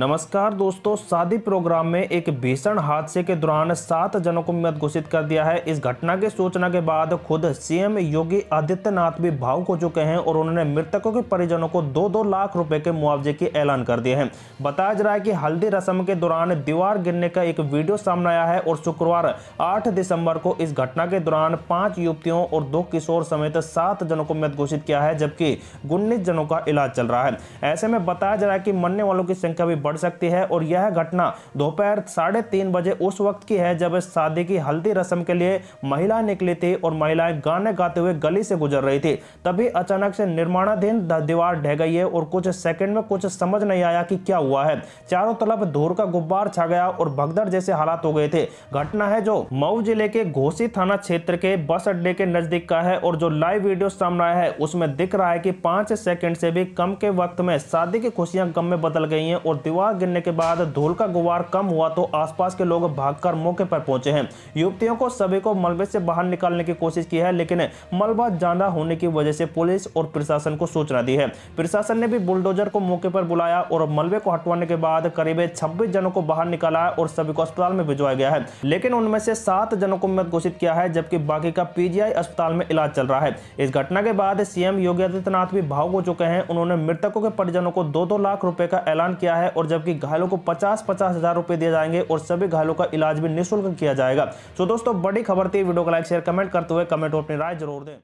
नमस्कार दोस्तों शादी प्रोग्राम में एक भीषण हादसे के दौरान सात जनों को मृत घोषित कर दिया है इस घटना के सूचना के बाद खुद सीएम योगी आदित्यनाथ भी भावुक हो चुके हैं और उन्होंने मृतकों के परिजनों को दो दो लाख रुपए के मुआवजे के ऐलान कर दिए हैं बताया जा रहा है कि हल्दी रस्म के दौरान दीवार गिरने का एक वीडियो सामने आया है और शुक्रवार आठ दिसंबर को इस घटना के दौरान पांच युवतियों और दो किशोर समेत सात जनों को मृत घोषित किया है जबकि उन्नीस जनों का इलाज चल रहा है ऐसे में बताया जा रहा है कि मरने वालों की संख्या भी बढ़ सकती है और यह घटना दोपहर साढ़े तीन बजे उस वक्त की है जब शादी की हल्दी रस्म के लिए महिलाएं निकली थी और महिलाएं गाने गाते हुए गली से गुजर रही थी तभी अचानक से निर्माणाधीन दीवार ढह गई है और कुछ सेकंड में कुछ समझ नहीं आया कि क्या हुआ है चारों तरफ धूल का गुब्बार छा गया और भगदड़ जैसे हालात हो गए थे घटना है जो मऊ जिले के घोसी थाना क्षेत्र के बस अड्डे के नजदीक का है और जो लाइव वीडियो सामने आया है उसमें दिख रहा है कि पांच सेकंड से भी कम के वक्त में शादी की खुशियां गम में बदल गई हैं और दीवार गिरने के बाद धूल का गुवार कम हुआ तो आसपास के लोग भागकर मौके पर पहुंचे हैं युवतियों को सभी को मलबे से बाहर निकालने की कोशिश की है लेकिन मलबा ज्यादा होने की वजह से पुलिस और प्रशासन को सूचना दी है प्रशासन ने भी बुलडोजर को मौके पर बुलाया और मलबे को हटवाने के बाद करीब छब्बीस जनों को बाहर निकाला और सभी को अस्पताल में भिजवाया गया है लेकिन उनमें से सात जनों को मृत घोषित किया है जबकि बाकी का पीजीआई अस्पताल में इलाज चल रहा है इस घटना के बाद सीएम योगी आदित्यनाथ भी भावुक हो चुके हैं उन्होंने मृतकों के परिजनों को दो दो लाख रुपए का ऐलान किया है और जबकि घायलों को पचास पचास हजार रुपए दिए जाएंगे और सभी घायलों का इलाज भी निःशुल्क किया जाएगा तो दोस्तों बड़ी खबर थी वीडियो को लाइक शेयर कमेंट करते हुए कमेंट और अपनी राय जरूर दें